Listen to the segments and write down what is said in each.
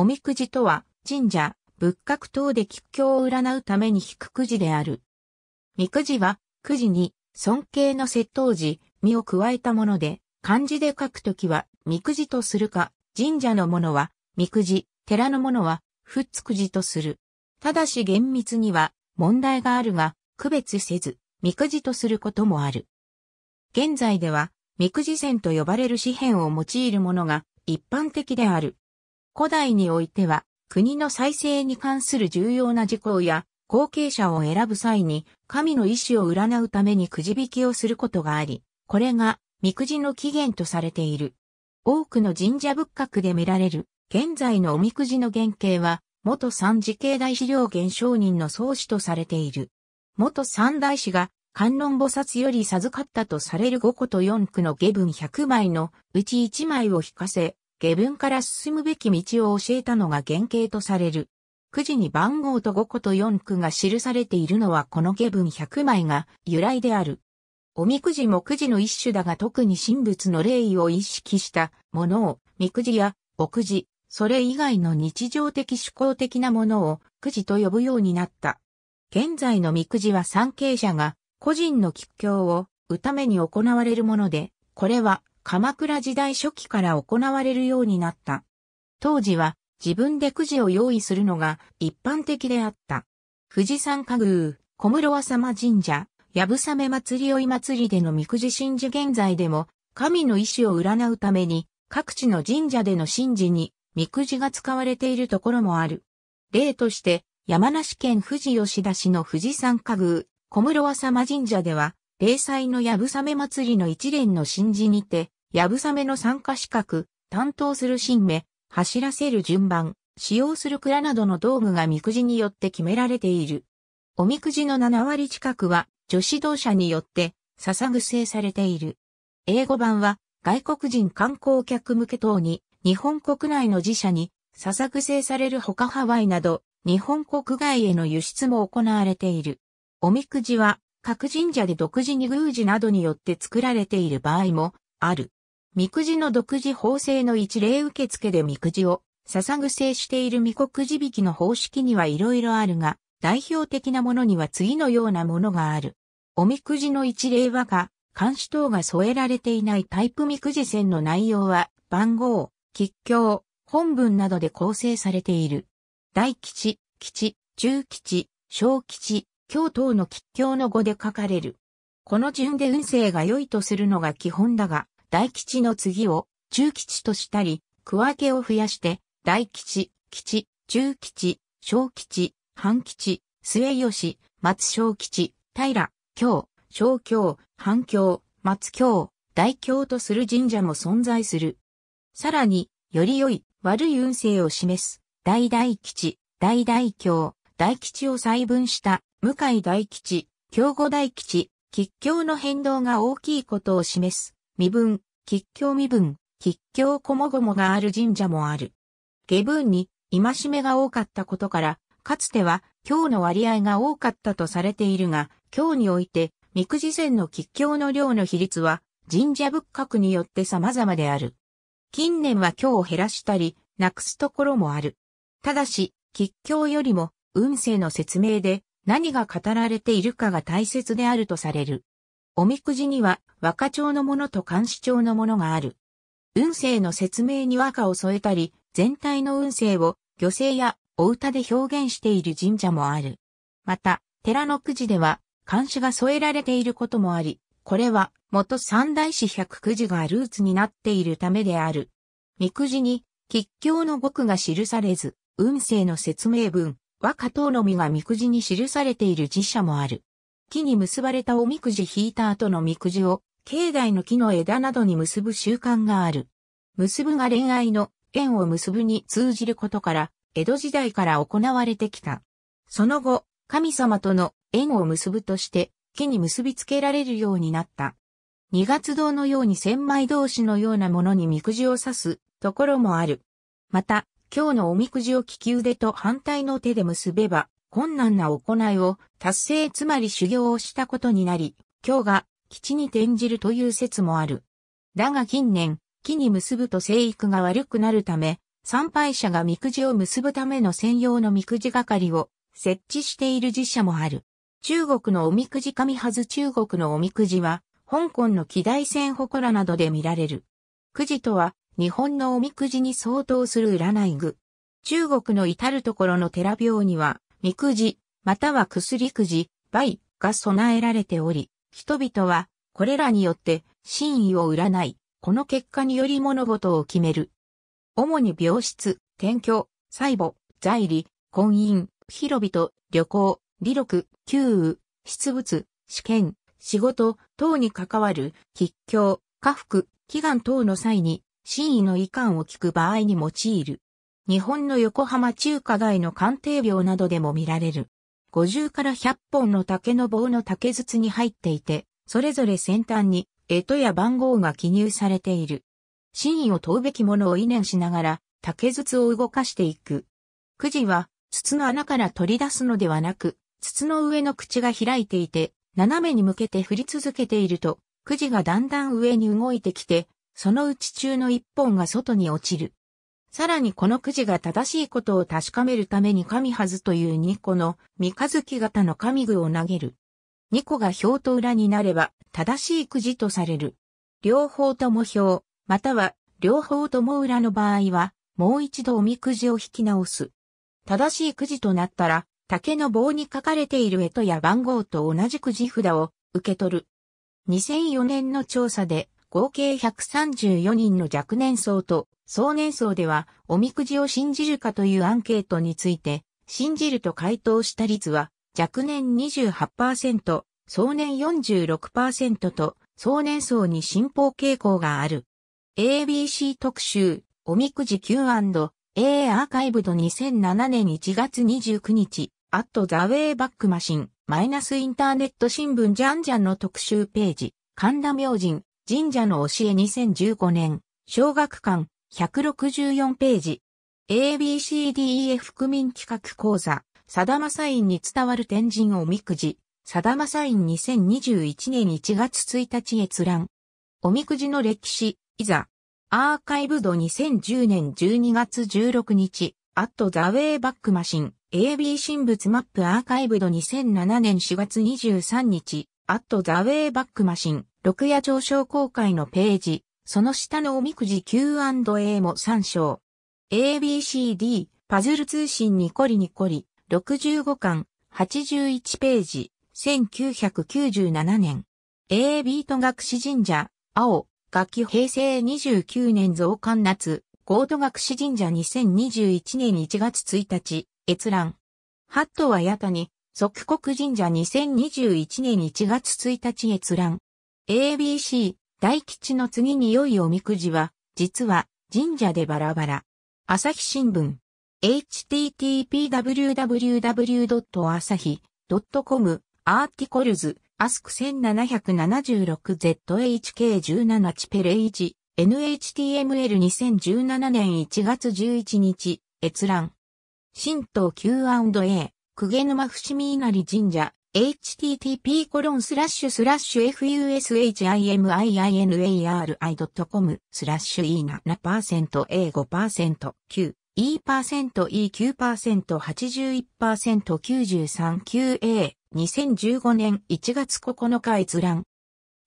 おみくじとは、神社、仏閣等で吉凶を占うために引くくじである。みくじは、くじに、尊敬の窃盗時、身を加えたもので、漢字で書くときは、みくじとするか、神社のものは、みくじ、寺のものは、ふっつくじとする。ただし厳密には、問題があるが、区別せず、みくじとすることもある。現在では、みくじ線と呼ばれる紙幣を用いるものが一般的である。古代においては、国の再生に関する重要な事項や、後継者を選ぶ際に、神の意志を占うためにくじ引きをすることがあり、これが、みくじの起源とされている。多くの神社仏閣で見られる、現在のおみくじの原型は、元三次系大資領現商人の創始とされている。元三大師が、観音菩薩より授かったとされる5個と4句の下文100枚のうち1枚を引かせ、下文から進むべき道を教えたのが原型とされる。くじに番号と5個と4句が記されているのはこの下文100枚が由来である。おみくじもくじの一種だが特に神仏の霊意を意識したものを、みくじや、おくじ、それ以外の日常的思考的なものを、くじと呼ぶようになった。現在のみくじは参詣者が個人の吉凶を、歌たに行われるもので、これは鎌倉時代初期から行われるようになった。当時は自分でくじを用意するのが一般的であった。富士山家宮、小室浅間神社、やぶさめ祭り追い祭りでのみくじ神事現在でも神の意志を占うために各地の神社での神事にみくじが使われているところもある。例として山梨県富士吉田市の富士山家宮、小室浅間神社では、霊祭のやぶさめ祭りの一連の神事にて、やぶさめの参加資格、担当する新芽、走らせる順番、使用する蔵などの道具がみくじによって決められている。おみくじの7割近くは女子同社によって捧ぐ制されている。英語版は外国人観光客向け等に日本国内の自社に捧ぐ制されるほかハワイなど日本国外への輸出も行われている。おみくじは各神社で独自に宮司などによって作られている場合もある。みくじの独自法制の一例受付でみくじを捧ぐ制しているみこくじ引きの方式にはいろいろあるが、代表的なものには次のようなものがある。おみくじの一例はか、監視等が添えられていないタイプみくじ線の内容は、番号、吉凶、本文などで構成されている。大吉、吉、中吉、小吉、京等の吉凶の語で書かれる。この順で運勢が良いとするのが基本だが、大吉の次を中吉としたり、区分けを増やして、大吉、吉、中吉、小吉、半吉、末吉、松小吉、平、京、小京、半京、松京、大京とする神社も存在する。さらに、より良い、悪い運勢を示す、大大吉、大大京、大吉を細分した、向井大吉、京後大吉、吉凶の変動が大きいことを示す、身分、吉祥身分、吉祥こもごもがある神社もある。下分に、戒めが多かったことから、かつては、今日の割合が多かったとされているが、今日において、三くじ線の吉祥の量の比率は、神社仏閣によって様々である。近年は今日を減らしたり、なくすところもある。ただし、吉祥よりも、運勢の説明で、何が語られているかが大切であるとされる。おみくじには和歌帳のものと漢詩帳のものがある。運勢の説明に和歌を添えたり、全体の運勢を漁政やお歌で表現している神社もある。また、寺のくじでは、漢詩が添えられていることもあり、これは元三大師百くじがルーツになっているためである。みくじに、吉凶の語句が記されず、運勢の説明文、和歌等のみがみくじに記されている寺社もある。木に結ばれたおみくじ引いた後のみくじを、境内の木の枝などに結ぶ習慣がある。結ぶが恋愛の縁を結ぶに通じることから、江戸時代から行われてきた。その後、神様との縁を結ぶとして、木に結びつけられるようになった。二月堂のように千枚同士のようなものにみくじを刺すところもある。また、今日のおみくじを利き腕と反対の手で結べば、困難な行いを達成つまり修行をしたことになり、今日が基地に転じるという説もある。だが近年、木に結ぶと生育が悪くなるため、参拝者がみくじを結ぶための専用のみくじ係を設置している寺社もある。中国のおみくじ神はず中国のおみくじは、香港の機大船祠などで見られる。くじとは、日本のおみくじに相当する占い具。中国の至るところの寺廟には、みくじ、または薬くじ、売が備えられており、人々はこれらによって真意を占い、この結果により物事を決める。主に病室、転居、細母、在理、婚姻、広人、旅行、理録、給雨、出物、試験、仕事等に関わる、吉凶、家福、祈願等の際に、真意の遺憾を聞く場合に用いる。日本の横浜中華街の鑑定病などでも見られる。50から100本の竹の棒の竹筒に入っていて、それぞれ先端に、干支や番号が記入されている。真意を問うべきものを意念しながら、竹筒を動かしていく。くじは、筒の穴から取り出すのではなく、筒の上の口が開いていて、斜めに向けて振り続けていると、くじがだんだん上に動いてきて、そのうち中の一本が外に落ちる。さらにこのくじが正しいことを確かめるために神はずという2個の三日月型の神具を投げる。2個が表と裏になれば正しいくじとされる。両方とも表、または両方とも裏の場合は、もう一度おみくじを引き直す。正しいくじとなったら、竹の棒に書かれている絵とや番号と同じくじ札を受け取る。2004年の調査で合計134人の若年層と総年層では、おみくじを信じるかというアンケートについて、信じると回答した率は、若年28%、総年46%と、総年層に進歩傾向がある。ABC 特集、おみくじ Q&A アーカイブド2007年1月29日、アットザウェイバックマシン、マイナスインターネット新聞ジャンジャンの特集ページ、神田明神、神社の教え2015年、小学館、164ページ。ABCDEF 区民企画講座、サダマサインに伝わる天神おみくじ、サダマサイン2021年1月1日閲覧。おみくじの歴史、いざ。アーカイブド2010年12月16日、アットザウェイバックマシン、AB 新物マップアーカイブド2007年4月23日、アットザウェイバックマシン、六夜上昇公開のページ、その下のおみくじ Q&A も参照。ABCD、パズル通信ニコリニコリ、65巻、81ページ、1997年。A ビート学士神社、青、楽器平成29年増刊夏、ゴート学士神社2021年1月1日、閲覧。ハットは八谷、即国神社2021年1月1日閲覧。ABC、大吉の次に良いおみくじは、実は神社でバラバラ。朝日新聞。http://www.asahi.com アーティコルズ、アスク 1776ZHK17 ペレイジ、NHTML2017 年1月11日、閲覧。神道 Q&A、久毛沼伏見稲荷神社、h t t p f u s h i m i n a r i c o m スラッシュ e7%a5%9%e%e9%81%939a2015 年1月9日閲覧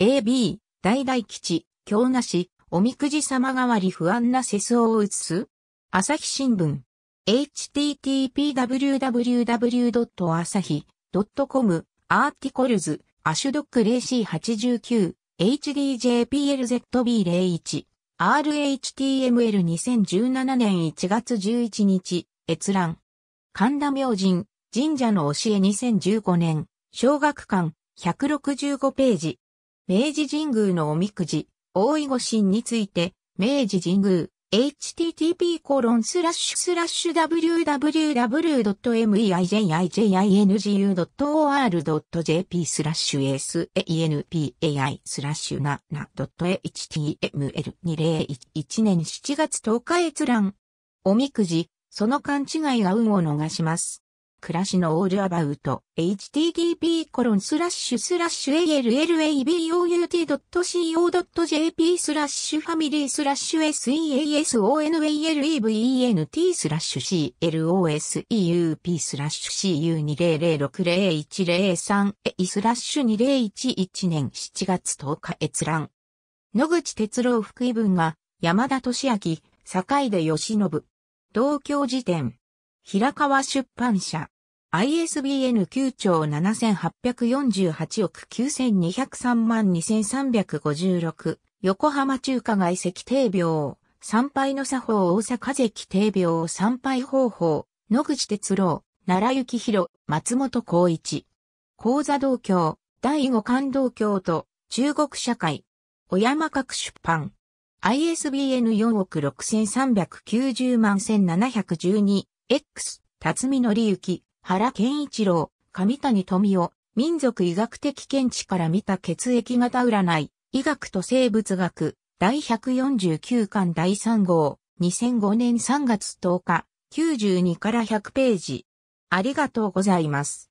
AB 大大吉京なしおみくじ様代わり不安な世相を映す朝日新聞 http www. 朝日ドットコム、アーティコルズ、アシュドック 0C89、HDJPLZB01、RHTML2017 年1月11日、閲覧。神田明神、神社の教え2015年、小学館、165ページ。明治神宮のおみくじ、大井御神について、明治神宮、http コロンスラッシュスラッシュ w w w m i j i j i n g u o r j p スラッシュ sanpai スラッシュ 7.html2011 年7月10日閲覧。おみくじ、その勘違いが運を逃します。暮らしのオールアバウト、http コロンスラッシュスラッシュ allabout.co.jp スラッシュファミリースラッシュ s e a s o n a l e v e n t スラッシュ closeup スラッシュ cu20060103 e スラッシュ2011年7月10日閲覧。野口哲郎福井文が山田俊明、坂出義信。東京辞典。平川出版社。ISBN 9兆7848億9203万2356横浜中華街石定病参拝の作法大阪関定病参拝方法野口哲郎奈良幸宏松本光一講座同教第五感同教と中国社会小山各出版 ISBN 4億6390万 1712X 辰巳則之原健一郎、上谷富夫、民族医学的見地から見た血液型占い、医学と生物学、第149巻第3号、2005年3月10日、92から100ページ。ありがとうございます。